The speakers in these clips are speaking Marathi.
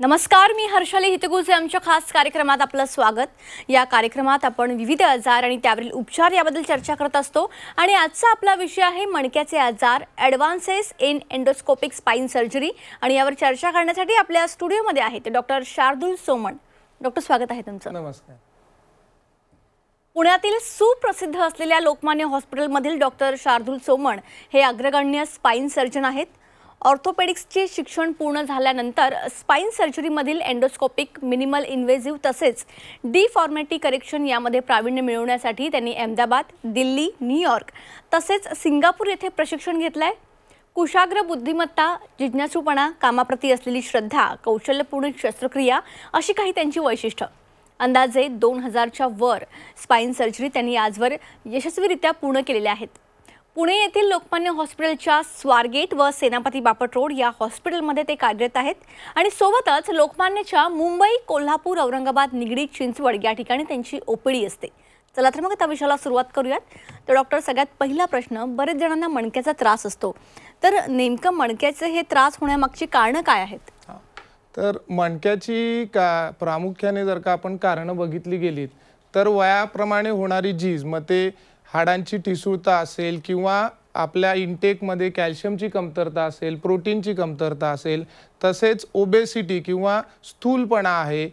नमस्कार मी हर्षाली हितगुजे आमच्या खास कार्यक्रमात आपलं स्वागत या कार्यक्रमात आपण विविध आजार आणि त्यावरील उपचार याबद्दल चर्चा करत असतो आणि आजचा आपला विषय आहे मणक्याचे आजार advances in endoscopic spine surgery आणि यावर चर्चा करण्यासाठी आपल्या स्टुडिओमध्ये आहेत डॉक्टर शार्दुल सोमण डॉक्टर स्वागत आहे तुमचं नमस्कार पुण्यातील सुप्रसिद्ध असलेल्या लोकमान्य हॉस्पिटलमधील डॉक्टर शार्दुल सोमण हे अग्रगण्य स्पाईन सर्जन आहेत ऑर्थोपेडिक्सचे शिक्षण पूर्ण झाल्यानंतर स्पाईन सर्जरीमधील एंडोस्कोपिक मिनिमल इन्व्हेझिव्ह तसेच डी करेक्शन यामध्ये प्रावीण्य मिळवण्यासाठी त्यांनी अहमदाबाद दिल्ली न्यूयॉर्क तसेच सिंगापूर येथे प्रशिक्षण घेतलं आहे कुशाग्र बुद्धिमत्ता जिज्ञासूपणा कामाप्रती असलेली श्रद्धा कौशल्यपूर्ण शस्त्रक्रिया अशी काही त्यांची वैशिष्ट्य अंदाजे दोन हजारच्या वर स्पाईन सर्जरी त्यांनी आजवर यशस्वीरित्या पूर्ण केलेल्या आहेत पुणे येथील लोकमान्य हॉस्पिटलच्या स्वारगेट व सेनापती बापट रोड या हॉस्पिटलमध्ये ते कार्यरत आहेत आणि सोबतच लोकमान्यच्या मुंबई कोल्हापूर औरंगाबाद निगडी चिंचवड या ठिकाणी त्यांची ओपीडी असते चला तर मग त्या विषयाला सुरुवात करूयात तर डॉक्टर सगळ्यात पहिला प्रश्न बरेच जणांना मणक्याचा त्रास असतो तर नेमकं मणक्याचे हे त्रास होण्यामागची कारणं काय आहेत तर मणक्याची का प्रामुख्याने जर का आपण कारणं बघितली गेलीत तर वयाप्रमाणे होणारी झीज मग ते हाडांची ठिसूळता असेल किंवा आपल्या इनटेकमध्ये कॅल्शियमची कमतरता असेल प्रोटीनची कमतरता असेल तसेच ओबेसिटी किंवा स्थूलपणा आहे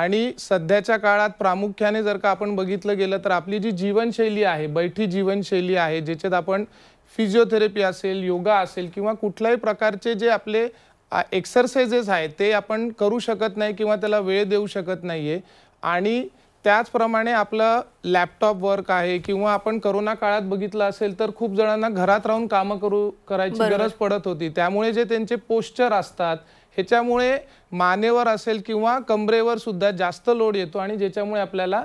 आणि सध्याच्या काळात प्रामुख्याने जर का आपण बघितलं गेलं तर आपली जी जीवनशैली आहे बैठी जीवनशैली आहे ज्याच्यात आपण फिजिओथेरपी असेल योगा असेल किंवा कुठल्याही प्रकारचे जे आपले एक्सरसाइजेस आहेत ते आपण करू शकत नाही किंवा त्याला वेळ देऊ शकत नाही आहे आणि त्याचप्रमाणे आपलं लॅपटॉप वर्क आहे किंवा आपण करोना काळात बघितलं असेल तर खूप जणांना घरात राहून कामं करू करायची गरज पडत होती त्यामुळे जे त्यांचे पोश्चर असतात ह्याच्यामुळे मानेवर असेल किंवा कमरेवर सुद्धा जास्त लोड येतो आणि ज्याच्यामुळे आपल्याला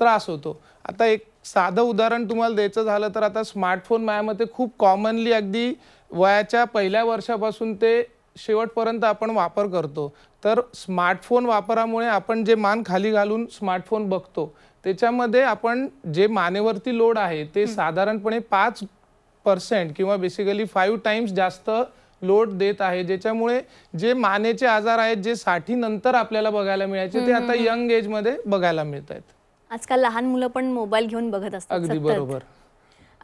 त्रास होतो आता एक साधं उदाहरण तुम्हाला द्यायचं झालं तर आता स्मार्टफोन मायामध्ये खूप कॉमनली अगदी वयाच्या पहिल्या वर्षापासून ते शेवटपर्यंत आपण वापर करतो तर स्मार्टफोन वापरामुळे आपण जे मान खाली घालून स्मार्टफोन बघतो त्याच्यामध्ये आपण जे मानेवरती लोड आहे ते साधारणपणे पाच पर्सेंट किंवा बेसिकली फाईव्ह टाइम्स जास्त लोड देत आहे ज्याच्यामुळे जे मानेचे आजार आहेत जे साठी नंतर आपल्याला बघायला मिळायचे ते आता यंग एजमध्ये बघायला मिळत आहेत आजकाल लहान मुलं पण मोबाईल घेऊन बघत असतात अगदी बरोबर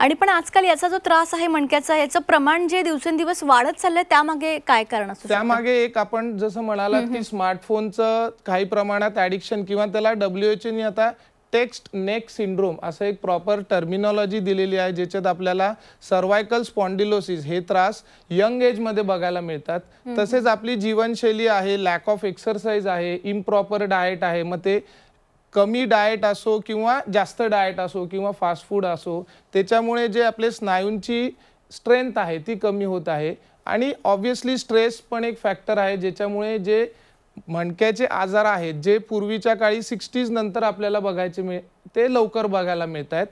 आणि पण आजकाल याचा जो त्रास आहे मणक्याचा याचं प्रमाण जे दिवसेंदिवस वाढत चाललंय त्यामागे काय कारण असतं त्यामागे एक आपण जसं म्हणाला की स्मार्टफोनचं काही प्रमाणात ऍडिक्शन किंवा त्याला डब्ल्यूएचओनी आता टेक्स्ट नेक सिंड्रोम असं एक प्रॉपर टर्मिनॉलॉजी दिलेली आहे ज्याच्यात आपल्याला सर्वायकल स्पॉन्डिलोसिस हे त्रास यंग एज मध्ये बघायला मिळतात तसेच आपली जीवनशैली आहे लॅक ऑफ एक्सरसाइज आहे इम्प्रॉपर डाएट आहे मग ते कमी डाएट असो किंवा जास्त डाएट असो किंवा फास्ट फूड असो त्याच्यामुळे जे आपले स्नायूंची स्ट्रेंथ आहे ती कमी होत आहे आणि ऑब्व्हियसली स्ट्रेस पण एक फॅक्टर आहे ज्याच्यामुळे जे मणक्याचे आजार आहेत जे पूर्वीच्या काळी सिक्स्टीज नंतर आपल्याला बघायचे मिळ ते लवकर बघायला मिळत आहेत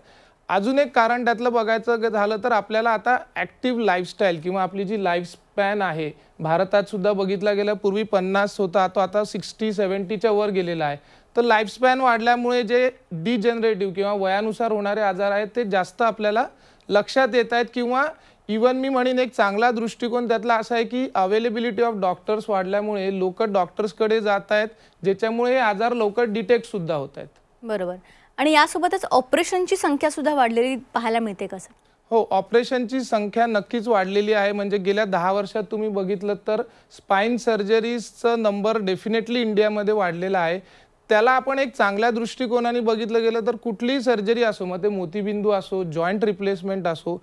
अजून एक कारण त्यातलं बघायचं झालं तर आपल्याला आता ॲक्टिव्ह लाईफस्टाईल किंवा आपली जी लाईफ स्पॅन आहे भारतात सुद्धा बघितला गेला पूर्वी पन्नास होता तो आता सिक्स्टी सेवन्टीच्या वर गेलेला आहे तर लाईफस्पॅन वाढल्यामुळे जे डिजनरेटिव्ह किंवा वयानुसार होणारे आजार आहेत ते जास्त आपल्याला लक्षात येत आहेत किंवा इवन मी म्हणेन एक चांगला दृष्टिकोन त्यातला असा आहे की अवेलेबिलिटी ऑफ डॉक्टर्स वाढल्यामुळे लोक डॉक्टर्सकडे जात आहेत ज्याच्यामुळे हे आजार लवकर डिटेक्ट सुद्धा होत आहेत बरोबर आणि यासोबतच ऑपरेशनची संख्या सुद्धा वाढलेली पाहायला मिळते कसं हो ऑपरेशनची संख्या नक्कीच वाढलेली आहे म्हणजे गेल्या दहा वर्षात तुम्ही बघितलं तर स्पाईन सर्जरीजचं नंबर डेफिनेटली इंडियामध्ये वाढलेला आहे त्याला आपण एक चांगल्या दृष्टिकोनाने बघितलं गेलं तर कुठलीही सर्जरी असो मग ते मोतीबिंदू असो जॉईंट रिप्लेसमेंट असो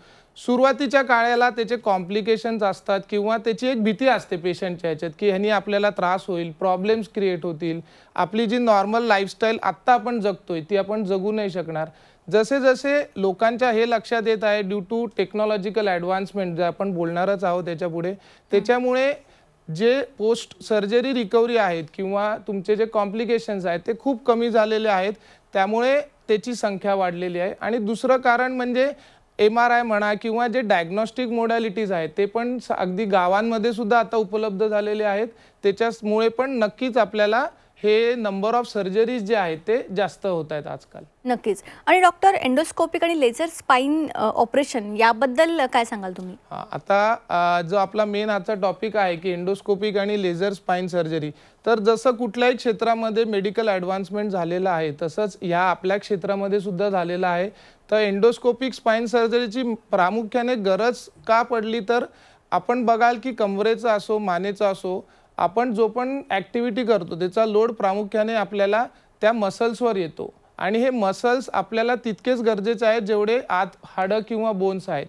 सुरुवातीच्या काळाला त्याचे कॉम्प्लिकेशन्स असतात किंवा त्याची एक भीती असते पेशंटच्या ह्याच्यात की ह्यानी आपल्याला त्रास होईल प्रॉब्लेम्स क्रिएट होतील आपली जी नॉर्मल लाईफस्टाईल आत्ता आपण जगतोय ती आपण जगू नाही शकणार जसे जसे लोकांच्या हे लक्षात येत आहे ड्यू टू टेक्नॉलॉजिकल ॲडव्हान्समेंट जे आपण बोलणारच आहोत त्याच्यापुढे त्याच्यामुळे जे पोस्ट सर्जरी रिकव्हरी आहेत किंवा तुमचे जे कॉम्प्लिकेशन्स आहेत ते खूप कमी झालेले आहेत त्यामुळे त्याची संख्या वाढलेली आहे आणि दुसरं कारण म्हणजे एम आर आय म्हणा किंवा जे डायग्नॉस्टिक मोडॅलिटीज आहेत ते पण अगदी गावांमध्ये सुद्धा आता उपलब्ध झालेले आहेत त्याच्यामुळे पण नक्कीच आपल्याला हे नंबर ऑफ सर्जरीज जे आहेत ते जास्त होत आहेत आजकाल नक्कीच आणि डॉक्टर एंडोस्कोपिक आणि लेझर स्पाइन ऑपरेशन याबद्दल काय सांगाल तुम्ही आता जो आपला मेन आजचा टॉपिक आहे की एंडोस्कोपिक आणि लेझर स्पाइन सर्जरी तर जसं कुठल्याही क्षेत्रामध्ये मेडिकल ॲडव्हान्समेंट झालेलं आहे तसंच ह्या आपल्या क्षेत्रामध्ये सुद्धा झालेलं आहे तर एंडोस्कोपिक स्पाइन सर्जरीची प्रामुख्याने गरज का पडली तर आपण बघाल की कमरेचं असो मानेचं असो आपण जो पण ॲक्टिव्हिटी करतो त्याचा लोड प्रामुख्याने आपल्याला त्या मसल्सवर येतो आणि हे मसल्स आपल्याला तितकेच गरजेचे आहेत जेवढे आत हाडं किंवा बोन्स आहेत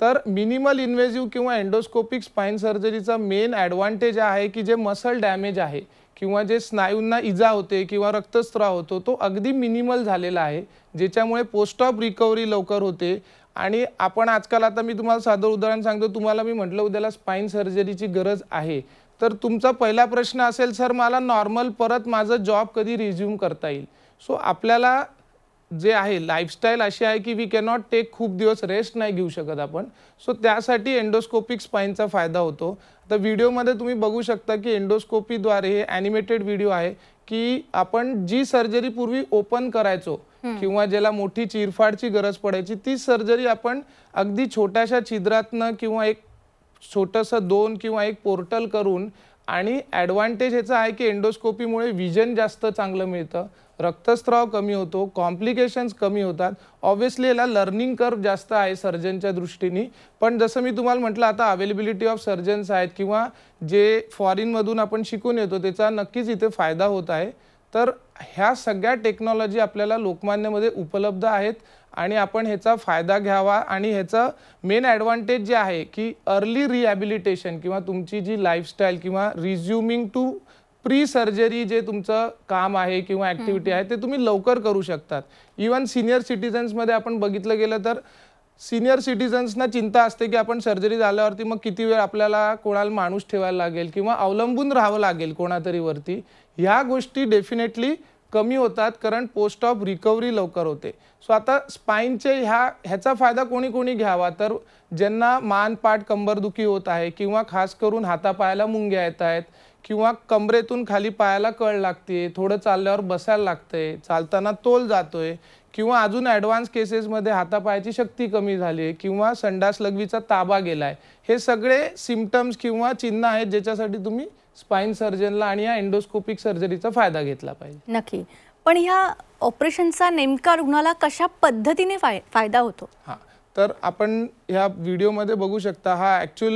तर मिनिमल इन्व्हेजिव्ह किंवा एन्डोस्कोपिक स्पाईन सर्जरीचा मेन ॲडव्हान्टेज आहे की जे मसल डॅमेज आहे किंवा जे स्नायूंना इजा होते किंवा रक्तस्त्राव होतो तो अगदी मिनिमल झालेला आहे ज्याच्यामुळे पोस्ट ऑफ रिकव्हरी लवकर होते आणि आपण आजकाल आता मी तुम्हाला साधं उदाहरण सांगतो तुम्हाला मी म्हटलं उद्याला स्पाईन सर्जरीची गरज आहे तर तुमचा पहिला प्रश्न असेल सर मला नॉर्मल परत माझं जॉब कधी रिझ्युम करता येईल सो आपल्याला जे आहे लाईफस्टाईल अशी आहे की वी कॅनॉट टेक खूप दिवस रेस्ट नाही घेऊ शकत आपण सो त्यासाठी एंडोस्कोपिक स्पाईनचा फायदा होतो आता व्हिडिओमध्ये तुम्ही बघू शकता की एंडोस्कोपीद्वारे हे ॲनिमेटेड व्हिडिओ आहे की आपण जी सर्जरी पूर्वी ओपन करायचो किंवा ज्याला मोठी चिरफाडची गरज पडायची ती सर्जरी आपण अगदी छोट्याशा छिद्रातनं किंवा एक छोटंसं दोन किंवा एक पोर्टल करून आणि ॲडव्हान्टेज ह्याचं आहे की एंडोस्कोपीमुळे विजन जास्त चांगलं मिळतं रक्तस्राव कमी होतो कॉम्प्लिकेशन्स कमी होतात ऑब्व्हियसली याला लर्निंग कर्व जास्त आहे सर्जनच्या दृष्टीने पण जसं मी तुम्हाला म्हटलं आता अवेलेबिलिटी ऑफ सर्जन्स आहेत किंवा जे फॉरिनमधून आपण शिकून येतो त्याचा नक्कीच इथे फायदा होत आहे तर ह्या सगळ्या टेक्नॉलॉजी आपल्याला लोकमान्यमध्ये उपलब्ध आहेत आणि आपण ह्याचा फायदा घ्यावा आणि ह्याचं मेन ॲडव्हान्टेज जे आहे की अर्ली रिहॅबिलिटेशन किंवा तुमची जी लाईफस्टाईल किंवा रिझ्युमिंग टू प्री सर्जरी जे तुमचं काम आहे किंवा ॲक्टिव्हिटी आहे ते तुम्ही लवकर करू शकतात इवन सिनियर सिटिझन्समध्ये आपण बघितलं गेलं तर सिनियर सिटिझन्सना चिंता असते की आपण सर्जरी झाल्यावरती मग किती वेळ आपल्याला कोणाला माणूस ठेवायला लागेल किंवा अवलंबून राहावं लागेल कोणातरी वरती ह्या गोष्टी डेफिनेटली कमी होतात कारण पोस्ट ऑफ रिकव्हरी लवकर होते सो आता स्पाईनचे ह्या ह्याचा फायदा कोणी कोणी घ्यावा तर ज्यांना मान पाठ कंबरदुखी होत आहे किंवा खास करून हातापायाला मुंग्या येत आहेत किंवा कमरेतून खाली पायाला कळ लागते थोडं चालल्यावर बसायला लागते चालताना तोल जातोय किंवा अजून ॲडव्हान्स केसेसमध्ये हातापायाची शक्ती कमी झाली आहे किंवा संडास लघवीचा ताबा गेला आहे हे सगळे सिमटम्स किंवा चिन्ह आहेत ज्याच्यासाठी तुम्ही स्पाइन सर्जनला आणि या एंडोस्कोपिक सर्जरीचा फायदा घेतला पाहिजे नक्की पण ह्या ऑपरेशनचा नेमका रुग्णाला कशा पद्धतीने फायदा होतो हा तर आपण ह्या व्हिडिओमध्ये बघू शकता हा ॲक्च्युअल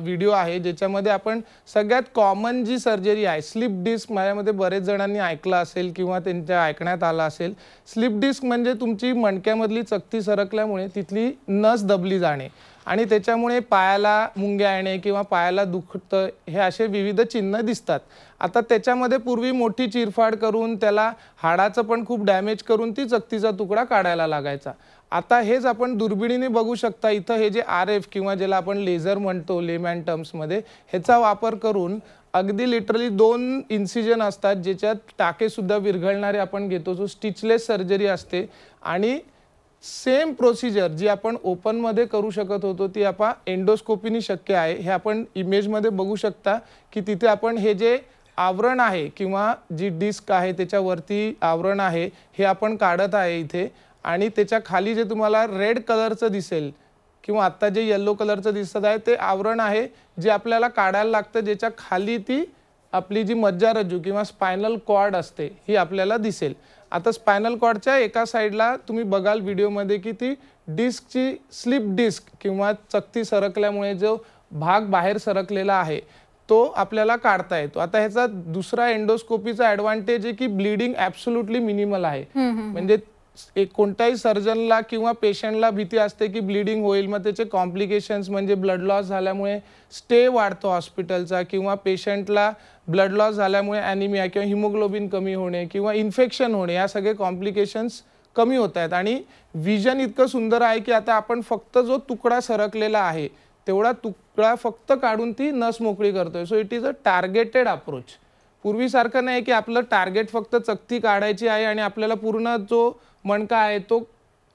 व्हिडिओ आहे ज्याच्यामध्ये आपण सगळ्यात कॉमन जी सर्जरी आहे स्लिप डिस्क माझ्यामध्ये बरेच जणांनी ऐकलं असेल किंवा त्यांच्या ऐकण्यात आलं असेल स्लिप डिस्क म्हणजे तुमची मणक्यामधली चकती सरकल्यामुळे तिथली नस दबली जाणे आणि त्याच्यामुळे पायाला मुंग्या येणे किंवा पायाला दुखतं हे असे विविध चिन्ह दिसतात आता त्याच्यामध्ये पूर्वी मोठी चिरफाड करून त्याला हाडाचं पण खूप डॅमेज करून ती चक्तीचा तुकडा काढायला लागायचा आता हेच आपण दुर्बिणीने बघू शकता इथं हे जे आर एफ किंवा ज्याला आपण लेझर म्हणतो लेमॅन टर्म्समध्ये ह्याचा वापर करून अगदी लिटरली दोन इन्सिजन असतात ज्याच्यात टाकेसुद्धा विरघळणारे आपण घेतो जो स्टिचलेस सर्जरी असते आणि सेम प्रोसिजर जी आपण ओपनमध्ये करू शकत होतो ती आपण एंडोस्कोपीनी शक्य आहे हे आपण इमेजमध्ये बघू शकता की तिथे आपण हे जे आवरण आहे किंवा जी डिस्क आहे त्याच्यावरती आवरण आहे हे आपण काढत आहे इथे आणि त्याच्या खाली जे तुम्हाला रेड कलरचं दिसेल किंवा आत्ता जे येल्लो कलरचं दिसत आहे ते आवरण आहे जे आपल्याला काढायला लागतं ज्याच्या खाली ती आपली जी मज्जारज्जू किंवा स्पायनल कॉर्ड असते ही आपल्याला दिसेल आता स्पायनल कॉर्डच्या एका साईडला तुम्ही बघाल व्हिडिओमध्ये की ती डिस्कची स्लिप डिस्क किंवा चकती सरकल्यामुळे जो भाग बाहेर सरकलेला आहे तो आपल्याला काढता येतो आता ह्याचा दुसरा एंडोस्कोपीचा ऍडव्हान्टेज आहे की ब्लिडिंग ॲब्सोल्युटली मिनिमल आहे म्हणजे एक कोणत्याही सर्जनला किंवा पेशंटला भीती असते की ब्लिडिंग होईल मग त्याचे कॉम्प्लिकेशन्स म्हणजे ब्लड लॉस झाल्यामुळे स्टे वाढतो हॉस्पिटलचा किंवा पेशंटला ब्लड लॉस झाल्यामुळे ॲनिमिया किंवा हिमोग्लोबिन कमी होणे किंवा इन्फेक्शन होणे या सगळे कॉम्प्लिकेशन्स कमी होत आहेत आणि विजन इतकं सुंदर आहे की आता आपण फक्त जो तुकडा सरकलेला आहे तेवढा तुकडा फक्त काढून ती नस मोकळी करतोय so it is a targeted approach पूर्वीसारखं नाही की आपलं टार्गेट फक्त चकती काढायची आहे आणि आपल्याला पूर्ण जो मणका आहे तो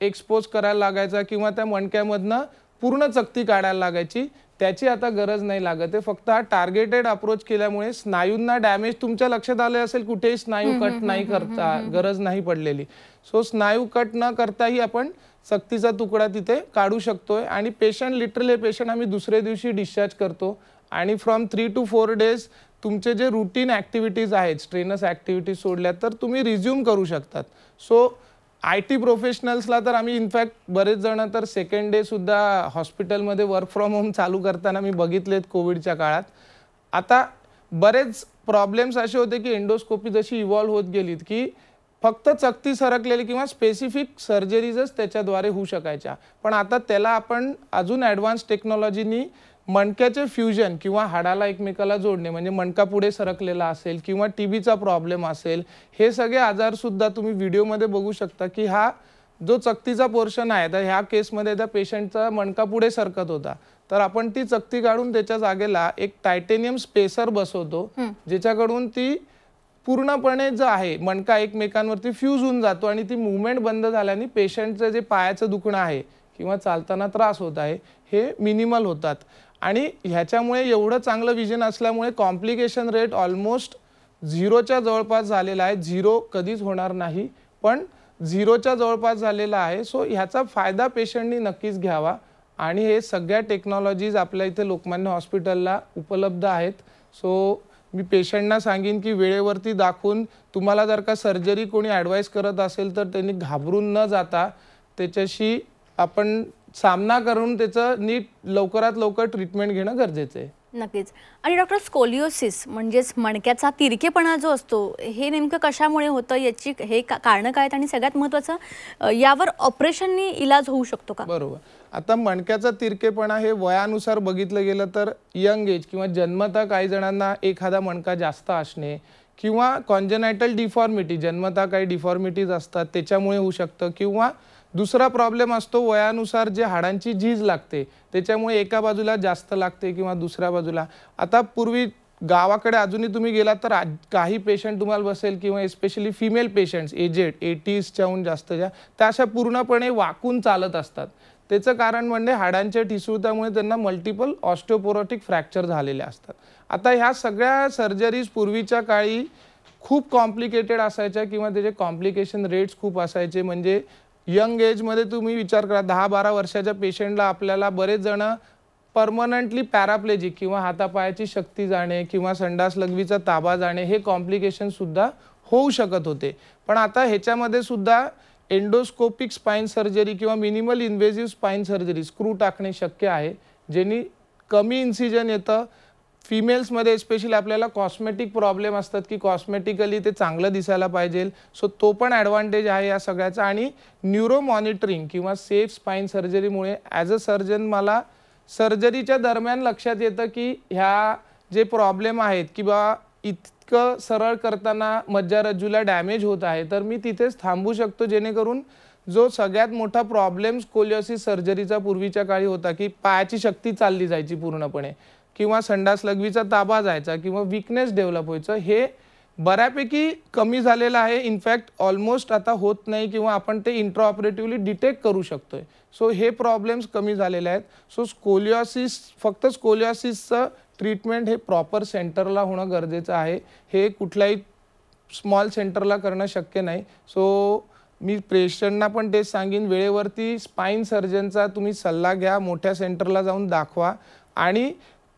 एक्सपोज करायला लागायचा किंवा त्या मणक्यामधनं पूर्ण चकती काढायला लागायची त्याची आता गरज नाही लागत आहे फक्त हा टार्गेटेड अप्रोच केल्यामुळे स्नायूंना डॅमेज तुमच्या लक्षात आले असेल कुठेही स्नायू कट नाही करता गरज नाही पडलेली सो स्नायू कट न करताही आपण सक्तीचा तुकडा तिथे काढू शकतोय आणि पेशंट लिटरल हे पेशंट आम्ही दुसऱ्या दिवशी डिस्चार्ज करतो आणि from three to four days तुमचे जे रुटीन ऍक्टिव्हिटीज आहेत स्ट्रेनस ऍक्टिव्हिटीज सोडल्या तर तुम्ही रिझ्युम करू शकतात सो आय टी प्रोफेशनल्सला तर आम्ही इनफॅक्ट बरेच जण तर सेकंड डे सुद्धा हॉस्पिटलमध्ये वर्क फ्रॉम होम चालू करताना मी बघितलेत कोविडच्या काळात आता बरेच प्रॉब्लेम्स असे होते की एंडोस्कोपी जशी इव्हॉल्व्ह होत गेलीत की फक्त चकती सरकलेली किंवा स्पेसिफिक सर्जरीजच त्याच्याद्वारे होऊ शकायच्या पण आता त्याला आपण अजून ॲडव्हान्स टेक्नॉलॉजीनी मणक्याचे फ्युजन किंवा हाडाला एकमेकाला जोडणे म्हणजे मणका पुढे सरकलेला असेल किंवा टीबीचा प्रॉब्लेम असेल हे सगळे आजार सुद्धा तुम्ही व्हिडिओमध्ये बघू शकता की हा जो चकतीचा पोर्शन आहे तर ह्या केसमध्ये त्या पेशंटचा मणका पुढे सरकत होता तर आपण ती चकती काढून त्याच्या जागेला एक टायटेनियम स्पेसर बसवतो ज्याच्याकडून ती पूर्णपणे जो आहे मणका एकमेकांवरती फ्यूज होऊन जातो आणि ती मुवमेंट बंद झाल्याने पेशंटचं जे पायाचं दुखणं आहे किंवा चालताना त्रास होत आहे हे मिनिमल होतात आणि ह्याच्यामुळे एवढं चांगलं विजन असल्यामुळे कॉम्प्लिकेशन रेट ऑलमोस्ट झिरोच्या जवळपास झालेला आहे झिरो कधीच होणार नाही पण झिरोच्या जवळपास झालेला आहे सो ह्याचा फायदा पेशंटनी नक्कीच घ्यावा आणि हे सगळ्या टेक्नॉलॉजीज आपल्या इथे लोकमान्य हॉस्पिटलला उपलब्ध आहेत सो मी पेशंटना सांगेन की वेळेवरती दाखवून तुम्हाला जर का सर्जरी कोणी ॲडवाईस करत असेल तर त्यांनी घाबरून न जाता त्याच्याशी आपण सामना करून त्याचं नीट लवकरात लवकर ट्रीटमेंट घेणं गरजेचं आहे नक्कीच आणि डॉक्टर स्कोलिओसिस म्हणजेच मणक्याचा तिरकेपणा जो असतो हे नेमकं कशामुळे होतं याची हे कारण कारणं काय आहेत आणि सगळ्यात महत्वाचं यावर ऑपरेशननी इलाज होऊ शकतो का बरोबर आता मणक्याचा तिरकेपणा हे वयानुसार बघितलं गेलं तर यंग एज किंवा जन्मता काही जणांना एखादा मणका जास्त असणे किंवा कॉन्जनायटल डिफॉर्मिटी जन्मता काही डिफॉर्मिटीज असतात त्याच्यामुळे होऊ शकतं किंवा दुसरा प्रॉब्लेम असतो वयानुसार जे हाडांची झीज लागते त्याच्यामुळे एका बाजूला जास्त लागते किंवा दुसऱ्या बाजूला आता पूर्वी गावाकडे अजूनही तुम्ही गेलात तर आज काही पेशंट तुम्हाला बसेल किंवा एस्पेशली फिमेल पेशंट्स एजेड एटीजच्याहून जास्त ज्या त्या अशा पूर्णपणे वाकून चालत असतात त्याचं कारण म्हणजे हाडांच्या ठिसूळतामुळे त्यांना मल्टिपल ऑस्टोपोरोटिक फ्रॅक्चर झालेले असतात आता ह्या सगळ्या सर्जरीज पूर्वीच्या काळी खूप कॉम्प्लिकेटेड असायच्या किंवा त्याचे कॉम्प्लिकेशन रेट्स खूप असायचे म्हणजे यंग एजमध्ये तुम्ही विचार करा दहा बारा वर्षाच्या पेशंटला आपल्याला बरेच जणं परमनंटली पॅराप्लेजिक किंवा हातापायाची शक्ती जाणे किंवा संडास लघवीचा ताबा जाणे हे कॉम्प्लिकेशनसुद्धा होऊ शकत होते पण आता ह्याच्यामध्ये सुद्धा एंडोस्कोपिक स्पाइन सर्जरी किंवा minimal invasive spine surgery screw टाकणे शक्य आहे ज्यांनी कमी इन्सिजन येतं फिमेल्समध्ये स्पेशली आपल्याला कॉस्मेटिक प्रॉब्लेम असतात की कॉस्मेटिकली ते चांगलं दिसायला पाहिजे सो तो पण ॲडव्हान्टेज आहे या सगळ्याचा आणि न्यूरो मॉनिटरिंग किंवा सेफ स्पाईन सर्जरीमुळे ॲज अ सर्जन मला सर्जरीच्या दरम्यान लक्षात येतं की ह्या जे प्रॉब्लेम आहेत की बा इतकं सरळ करताना मज्जारज्जूला डॅमेज होत आहे तर मी तिथेच थांबू शकतो जेणेकरून जो सगळ्यात मोठा प्रॉब्लेम कोलिओसिस सर्जरीचा पूर्वीच्या काळी होता की पायाची शक्ती चालली जायची पूर्णपणे किंवा संडास लघवीचा ताबा जायचा किंवा विकनेस डेव्हलप व्हायचं हे बऱ्यापैकी कमी झालेलं आहे इनफॅक्ट ऑलमोस्ट आता होत नाही किंवा आपण ते इंट्रोऑपरेटिवली डिटेक्ट करू शकतो आहे सो हे प्रॉब्लेम्स कमी झालेले आहेत सो स्कोलिओसिस फक्त स्कोलिओसिसचं ट्रीटमेंट हे प्रॉपर सेंटरला होणं गरजेचं आहे हे कुठल्याही स्मॉल सेंटरला करणं शक्य नाही सो मी पेशंटना पण तेच सांगेन वेळेवरती स्पाईन सर्जनचा तुम्ही सल्ला घ्या मोठ्या सेंटरला जाऊन दाखवा आणि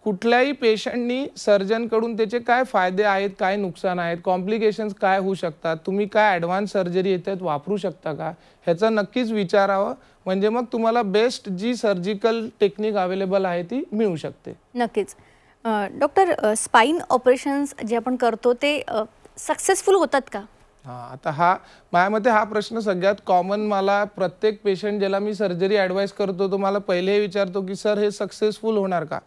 कुठल्याही पेशंटनी सर्जनकडून त्याचे काय फायदे आहेत काय नुकसान आहेत कॉम्प्लिकेशन्स काय होऊ शकतात तुम्ही काय ॲडव्हान्स सर्जरी येतात वापरू शकता का ह्याचा नक्कीच विचारावं म्हणजे मग तुम्हाला बेस्ट जी सर्जिकल टेक्निक अवेलेबल आहे ती मिळू शकते नक्कीच डॉक्टर स्पाईन ऑपरेशन्स जे आपण करतो ते सक्सेसफुल होतात का हा आता हा माझ्या मते हा प्रश्न सगळ्यात कॉमन मला प्रत्येक पेशंट ज्याला मी सर्जरी ॲडवाईस करतो तो मला पहिले विचारतो की सर हे सक्सेसफुल होणार का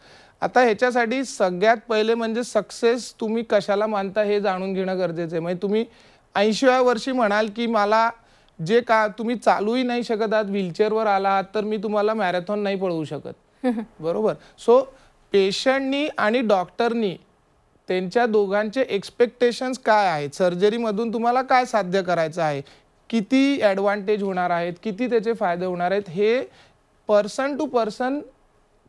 आता ह्याच्यासाठी सगळ्यात पहिले म्हणजे सक्सेस तुम्ही कशाला मानता हे जाणून घेणं गरजेचं आहे म्हणजे तुम्ही ऐंशीव्या वर्षी म्हणाल की मला जे का तुम्ही चालूही नाही शकत आहात व्हीलचेअरवर आला आहात तर मी तुम्हाला मॅरेथॉन नाही पळवू शकत बरोबर सो पेशंटनी आणि डॉक्टरनी त्यांच्या दोघांचे एक्सपेक्टेशन्स काय आहेत सर्जरीमधून तुम्हाला काय साध्य करायचं आहे किती ॲडव्हान्टेज होणार आहेत किती त्याचे फायदे होणार आहेत हे पर्सन टू पर्सन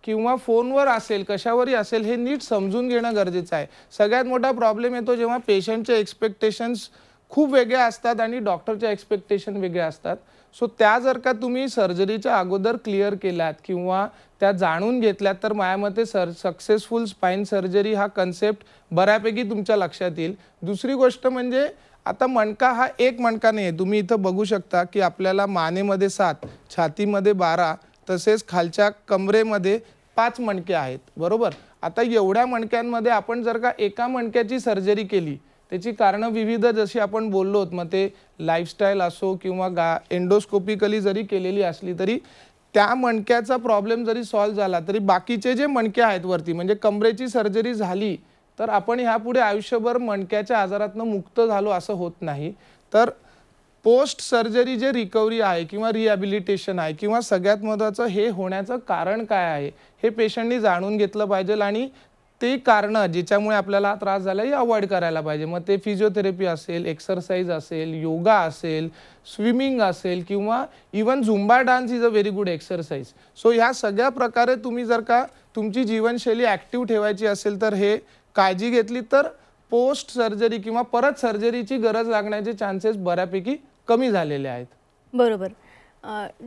किंवा फोनवर असेल कशावरही असेल हे नीट समजून घेणं गरजेचं आहे सगळ्यात मोठा प्रॉब्लेम येतो जेव्हा पेशंटचे एक्सपेक्टेशन्स खूप वेगळ्या असतात आणि डॉक्टरच्या एक्सपेक्टेशन वेगळ्या असतात सो त्या जर का तुम्ही सर्जरीच्या अगोदर क्लिअर केल्यात किंवा त्या जाणून घेतल्यात तर माझ्या मते सर सक्सेसफुल स्पाईन सर्जरी हा कन्सेप्ट बऱ्यापैकी तुमच्या लक्षात येईल दुसरी गोष्ट म्हणजे आता मणका हा एक मणका नाही आहे तुम्ही इथं बघू शकता की आपल्याला मानेमध्ये सात छातीमध्ये बारा तसेच खालच्या कमरेमध्ये पाच मणके आहेत बरोबर आता एवढ्या मणक्यांमध्ये आपण जर का एका मणक्याची सर्जरी केली त्याची कारणं विविध जशी आपण बोललो मग ते लाईफस्टाईल असो किंवा गा एंडोस्कोपिकली जरी केलेली असली तरी त्या मणक्याचा प्रॉब्लेम जरी सॉल्व्ह झाला तरी बाकीचे जे मणके आहेत वरती म्हणजे कमरेची सर्जरी झाली तर आपण ह्यापुढे आयुष्यभर मणक्याच्या आजारातनं मुक्त झालो असं होत नाही तर पोस्ट सर्जरी जे रिकव्हरी आहे किंवा रिहॅबिलिटेशन आहे किंवा सगळ्यात महत्त्वाचं हे होण्याचं कारण काय आहे हे पेशंटनी जाणून घेतलं पाहिजे आणि ते कारणं ज्याच्यामुळे आपल्याला त्रास झाला हे अवॉइड करायला पाहिजे मग ते फिजिओथेरपी असेल एक्सरसाइज असेल योगा असेल स्विमिंग असेल किंवा even Zumba dance is a very good exercise so ह्या सगळ्या प्रकारे तुम्ही जर का तुमची जीवनशैली ॲक्टिव्ह ठेवायची असेल तर हे काळजी घेतली तर पोस्ट सर्जरी किंवा परत सर्जरीची गरज लागण्याचे चान्सेस बऱ्यापैकी कमी झालेले आहेत बरोबर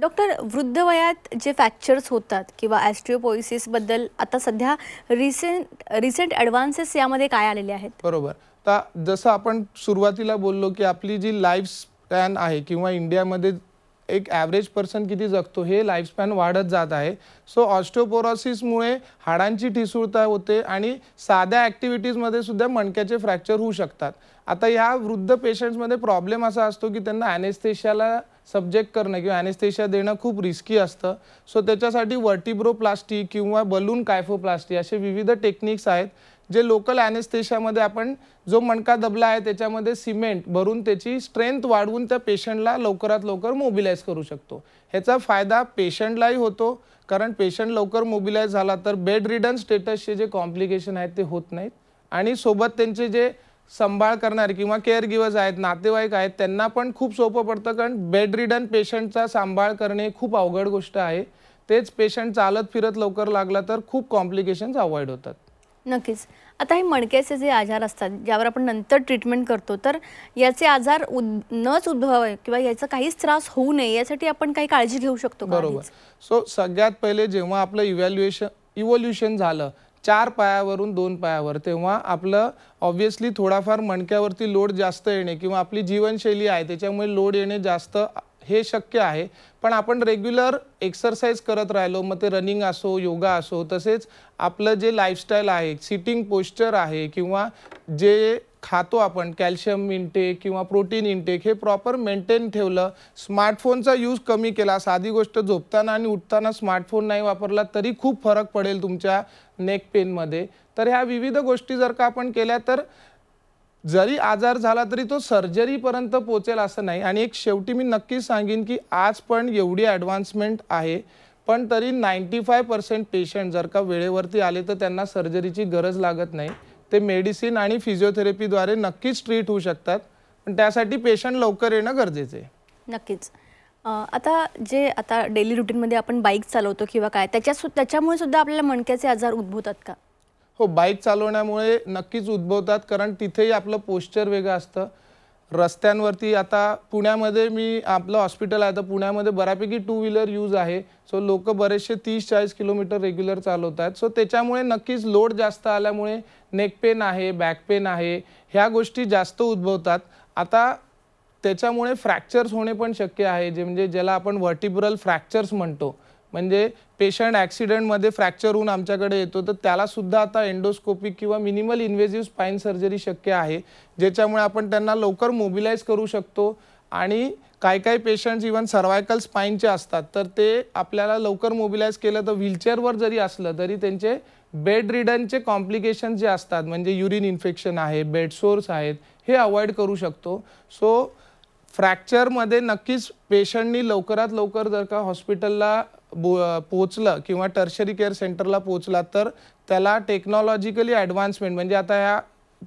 डॉक्टर वृद्ध वयात जे फ्रॅक्चर्स होतात किंवा ॲस्ट्रिओपोइसिसबद्दल आता सध्या रिसेंट रिसेंट ॲडव्हान्सेस यामध्ये काय आलेले आहेत बरोबर तर जसं आपण सुरुवातीला बोललो की आपली जी लाईफ स्पॅन आहे किंवा इंडियामध्ये एक ॲव्हरेज पर्सन किती जगतो हे लाईफस्पॅन वाढत जात आहे सो मुळे हाडांची ठिसूळता होते आणि साध्या ॲक्टिव्हिटीजमध्ये सुद्धा मणक्याचे फ्रॅक्चर होऊ शकतात आता ह्या वृद्ध पेशंट्समध्ये प्रॉब्लेम असा असतो की त्यांना ॲनेस्थेशियाला सब्जेक्ट करणं किंवा ॲनेस्थेशिया देणं खूप रिस्की असतं सो त्याच्यासाठी वर्टिब्रोप्लास्टी किंवा बलून कायफोप्लास्टी असे विविध टेक्निक्स आहेत जे लोकल ॲनेस्थेशियामध्ये आपण जो मणका दबला आहे त्याच्यामध्ये सिमेंट भरून त्याची स्ट्रेंथ वाढवून त्या पेशंटला लवकरात लवकर मोबिलाईज करू शकतो ह्याचा फायदा पेशंटलाही होतो कारण पेशंट लवकर मोबिलाईज झाला तर बेड रिडन स्टेटसचे जे कॉम्प्लिकेशन आहेत ते होत नाहीत आणि सोबत त्यांचे जे सांभाळ करणारे किंवा केअर गिवर्स आहेत नातेवाईक आहेत त्यांना पण खूप सोपं पडतं कारण बेड रिडन पेशंटचा सांभाळ करणे खूप अवघड गोष्ट आहे तेच पेशंट चालत फिरत लवकर लागला तर खूप कॉम्प्लिकेशन्स अवॉइड होतात नक्कीच आता हे मणक्याचे जे आजार असतात ज्यावर आपण नंतर ट्रीटमेंट करतो तर याचे आजार उद नच उद्भवावे किंवा याचा काहीच त्रास होऊ नये यासाठी आपण काही काळजी घेऊ शकतो बरोबर सो सगळ्यात पहिले जेव्हा आपलं इव्हॅल्युएशन इव्होल्युशन झालं चार पायावरून दोन पायावर तेव्हा आपलं ऑब्व्हियसली थोडाफार मणक्यावरती लोड जास्त येणे किंवा आपली जीवनशैली आहे त्याच्यामुळे लोड येणे जास्त हे शक्य आहे पण आपण रेग्युलर एक्सरसाइज करत राहिलो मग ते रनिंग असो योगा असो तसेच आपलं जे लाईफस्टाईल आहे सिटिंग पोश्चर आहे किंवा जे खातो आपण कॅल्शियम इंटेक किंवा प्रोटीन इंटेक हे प्रॉपर मेंटेन ठेवलं स्मार्टफोनचा यूज कमी केला साधी गोष्ट झोपताना आणि उठताना स्मार्टफोन नाही वापरला तरी खूप फरक पडेल तुमच्या नेक पेनमध्ये तर ह्या विविध गोष्टी जर का आपण केल्या तर जरी आजार झाला तरी तो सर्जरीपर्यंत पोचेल असं नाही आणि एक शेवटी मी नक्कीच सांगेन की आज पण एवढी ऍडव्हान्समेंट आहे पण तरी नाईंटी फाय पर्सेंट पेशंट जर का वेळेवरती आले तर त्यांना सर्जरीची गरज लागत नाही ते मेडिसिन आणि फिजिओथेरपीद्वारे नक्कीच ट्रीट होऊ शकतात पण त्यासाठी पेशंट लवकर येणं गरजेचं आहे नक्कीच आता जे आता डेली रुटीनमध्ये आपण बाईक चालवतो किंवा काय त्याच्या त्याच्यामुळे सुद्धा आपल्याला मणक्याचे आजार उद्भवतात का हो बाईक चालवण्यामुळे नक्कीच उद्भवतात कारण तिथेही आपलं पोश्चर वेगळं असतं रस्त्यांवरती आता पुण्यामध्ये मी आपलं हॉस्पिटल आहे तर पुण्यामध्ये बऱ्यापैकी टू व्हीलर यूज आहे सो लोक बरेचसे तीस चाळीस किलोमीटर रेग्युलर चालवत आहेत सो त्याच्यामुळे नक्कीच लोड जास्त आल्यामुळे नेक पेन आहे बॅक पेन आहे ह्या गोष्टी जास्त उद्भवतात आता त्याच्यामुळे फ्रॅक्चर्स होणे पण शक्य आहे जे म्हणजे ज्याला आपण व्हर्टिब्रल फ्रॅक्चर्स म्हणतो म्हणजे पेशंट ॲक्सिडेंटमध्ये फ्रॅक्चर होऊन आमच्याकडे येतो तर त्यालासुद्धा आता एंडोस्कोपिक किंवा मिनिमल इन्व्हेजिव्ह स्पाईन सर्जरी शक्य आहे ज्याच्यामुळे आपण त्यांना लवकर मोबिलाईज करू शकतो आणि काय काय पेशंट्स इवन सर्वायकल स्पाईनचे असतात तर ते आपल्याला लवकर मोबिलाईज केलं तर व्हीलचेअरवर जरी असलं तरी त्यांचे बेड रिडनचे कॉम्प्लिकेशन जे असतात म्हणजे युरिन इन्फेक्शन आहे बेड सोर्स आहेत हे अवॉइड करू शकतो सो फ्रॅक्चरमध्ये नक्कीच पेशंटनी लवकरात लवकर जर का हॉस्पिटलला पोचलं किंवा टर्शरी केअर सेंटरला पोचला तर त्याला टेक्नॉलॉजिकली ॲडव्हान्समेंट म्हणजे आता ह्या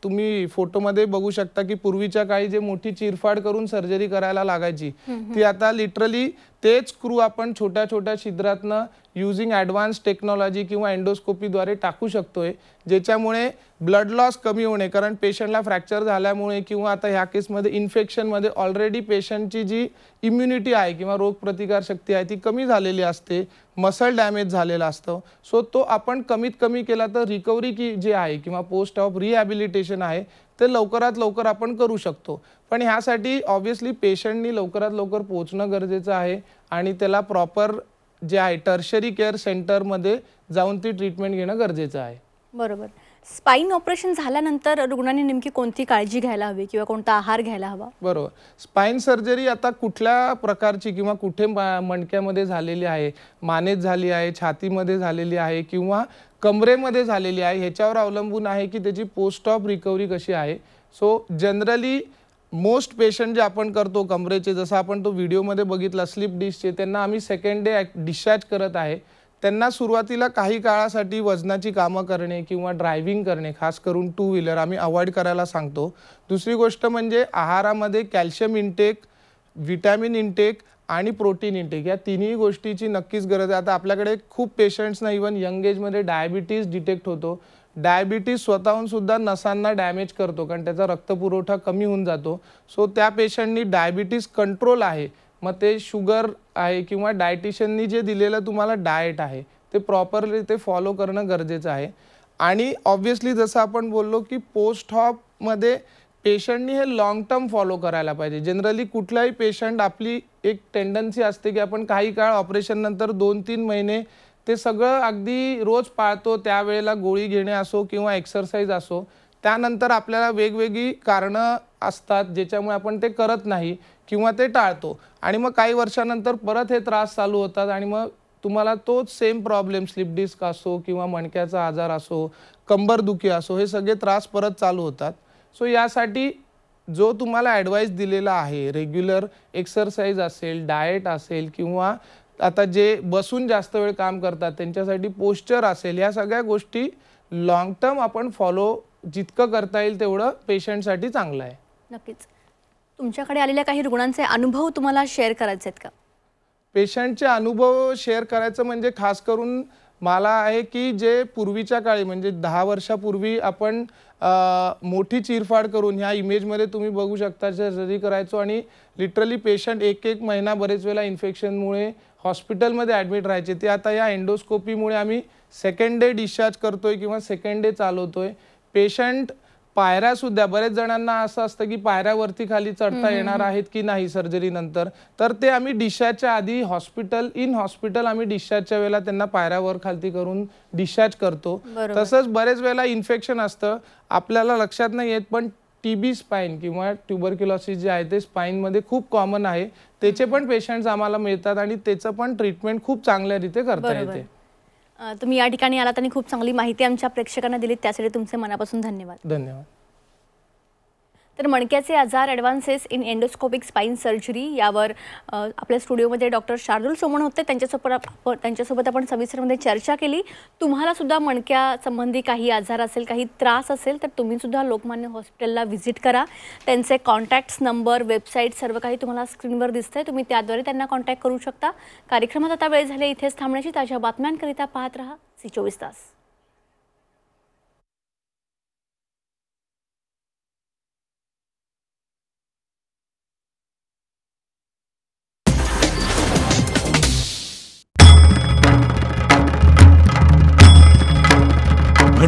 तुम्ही फोटोमध्ये बघू शकता की पूर्वीच्या काळी जे मोठी चिरफाड करून सर्जरी करायला लागायची ती आता लिटरली तेच क्रू आपण छोट्या छोट्या छिद्रातनं युजिंग ॲडव्हान्स टेक्नॉलॉजी किंवा अँडोस्कोपीद्वारे टाकू शकतो आहे ज्याच्यामुळे ब्लड लॉस कमी होणे कारण पेशंटला फ्रॅक्चर झाल्यामुळे किंवा आता ह्या केसमध्ये इन्फेक्शनमध्ये ऑलरेडी पेशंटची जी इम्युनिटी आहे किंवा रोगप्रतिकारशक्ती आहे ती कमी झालेली असते मसल डॅमेज झालेला असतो सो तो आपण कमीत कमी केला तर रिकव्हरी की जे आहे किंवा पोस्ट ऑफ रिहॅबिलिटेशन आहे ते लवकरात लवकर आपण करू शकतो पण ह्यासाठी ऑब्व्हियसली पेशंटनी लवकरात लवकर पोहोचणं गरजेचं आहे आणि त्याला प्रॉपर जे आहे टर्शरी केअर सेंटरमध्ये जाऊन ती ट्रीटमेंट घेणं गरजेचं आहे बरोबर स्पाईन ऑपरेशन झाल्यानंतर रुग्णाने नेमकी कोणती काळजी घ्यायला हवी किंवा कोणता आहार घ्यायला हवा बरोबर स्पाईन सर्जरी आता कुठल्या प्रकारची किंवा कुठे मणक्यामध्ये झालेली आहे मानेत झाली आहे छातीमध्ये झालेली आहे किंवा कमरेमध्ये झालेली आहे ह्याच्यावर अवलंबून आहे की त्याची पोस्ट ऑफ रिकव्हरी कशी आहे सो जनरली मोस्ट पेशंट जे आपण करतो कमरेचे जसं आपण तो व्हिडिओमध्ये बघितला स्लिप डिशचे त्यांना आम्ही सेकंड डे डिस्चार्ज करत आहे त्यांना सुरुवातीला काही काळासाठी वजनाची कामं करणे किंवा ड्रायव्हिंग करणे खास करून टू व्हीलर आम्ही अवॉइड करायला सांगतो दुसरी गोष्ट म्हणजे आहारामध्ये कॅल्शियम इंटेक विटॅमिन इंटेक आणि प्रोटीन इंटेक या तिन्ही गोष्टीची नक्कीच गरज आहे आता आपल्याकडे खूप पेशंट्सना इवन यंग एजमध्ये डायबिटीज डिटेक्ट होतो डायबिटीज स्वतःहून सुद्धा नसांना डॅमेज करतो कारण त्याचा रक्तपुरवठा कमी होऊन जातो सो त्या पेशंटनी डायबिटीज कंट्रोल आहे मग ते शुगर आहे किंवा डायटिशियननी जे दिलेलं तुम्हाला डाएट आहे ते प्रॉपरली ते फॉलो करणं गरजेचं आहे आणि ऑब्व्हियसली जसं आपण बोललो की पोस्ट हॉपमध्ये पेशंटनी हे लाँग टर्म फॉलो करायला पाहिजे जनरली कुठलाही पेशंट आपली एक टेंडन्सी असते की आपण काही काळ ऑपरेशननंतर दोन तीन महिने ते सगळं अगदी रोज पाळतो त्यावेळेला गोळी घेणे असो किंवा एक्सरसाइज असो त्यानंतर आपल्याला वेगवेगळी कारणं असतात ज्याच्यामुळे आपण ते करत नाही किंवा ते टाळतो आणि मग काही वर्षानंतर परत हे त्रास चालू होतात आणि मग तुम्हाला तोच सेम प्रॉब्लेम स्लिप डिस्क असो किंवा मणक्याचा आजार असो कंबरदुखी असो हे सगळे त्रास परत चालू होतात सो यासाठी जो तुम्हाला ॲडवाईस दिलेला आहे रेग्युलर एक्सरसाइज असेल डाएट असेल किंवा आता जे बसून जास्त वेळ काम करतात त्यांच्यासाठी पोश्चर असेल या सगळ्या गोष्टी लाँग टर्म आपण फॉलो जितकं करता येईल तेवढं पेशंटसाठी चांगलं आहे नक्कीच तुमच्याकडे आलेल्या काही रुग्णांचे अनुभव तुम्हाला शेअर करायचे आहेत का पेशंटचे अनुभव शेअर करायचं म्हणजे खास करून मला आहे की जे पूर्वीच्या काळी म्हणजे दहा वर्षापूर्वी आपण मोठी चिरफाड करून ह्या इमेजमध्ये तुम्ही बघू शकता सर्जरी करायचो आणि लिटरली पेशंट एक एक महिना बरेच वेळा इन्फेक्शनमुळे हॉस्पिटलमध्ये ऍडमिट राहायचे ते आता या एंडोस्कोपीमुळे आम्ही सेकंड डे डिस्चार्ज करतोय किंवा सेकंड डे चालवतोय पेशंट पायऱ्यासुद्धा बरेच जणांना असं असतं की पायऱ्यावरती खाली चढता येणार आहेत की नाही सर्जरी नंतर तर ते आम्ही डिस्चार्जच्या आधी हॉस्पिटल इन हॉस्पिटल आम्ही डिस्चार्जच्या वेळेला त्यांना पायऱ्यावर खालती करून डिस्चार्ज करतो तसंच बरेच वेळेला इन्फेक्शन असतं आपल्याला लक्षात नाही येत पण टीबी स्पाइन किंवा ट्युबरक्युलॉसिस जे आहे ते मध्ये खूप कॉमन आहे त्याचे पण पेशंट्स आम्हाला मिळतात आणि त्याचं पण ट्रीटमेंट खूप चांगल्या रीते करता येते तुम्ही या ठिकाणी आलात आणि खूप चांगली माहिती आमच्या प्रेक्षकांना दिलीत त्यासाठी तुमचे मनापासून धन्यवाद धन्यवाद तर मणक्याचे आजार advances in endoscopic spine surgery यावर आपल्या स्टुडिओमध्ये डॉक्टर शार्दूल सोमण होते त्यांच्यासोबत आपण त्यांच्यासोबत आपण सविस्तरमध्ये चर्चा केली तुम्हाला सुद्धा मणक्यासंबंधी काही आजार असेल काही त्रास असेल तर तुम्हीसुद्धा लोकमान्य हॉस्पिटलला व्हिजिट करा त्यांचे कॉन्टॅक्ट्स नंबर वेबसाईट सर्व काही तुम्हाला स्क्रीनवर दिसतंय तुम्ही त्याद्वारे त्यांना कॉन्टॅक्ट करू शकता कार्यक्रमात आता वेळ झाले इथेच थांबण्याची ताज्या बातम्यांकरिता पाहत राहा सी चोवीस तास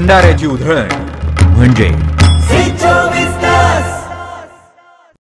भंडाऱ्याची उधळण म्हणजे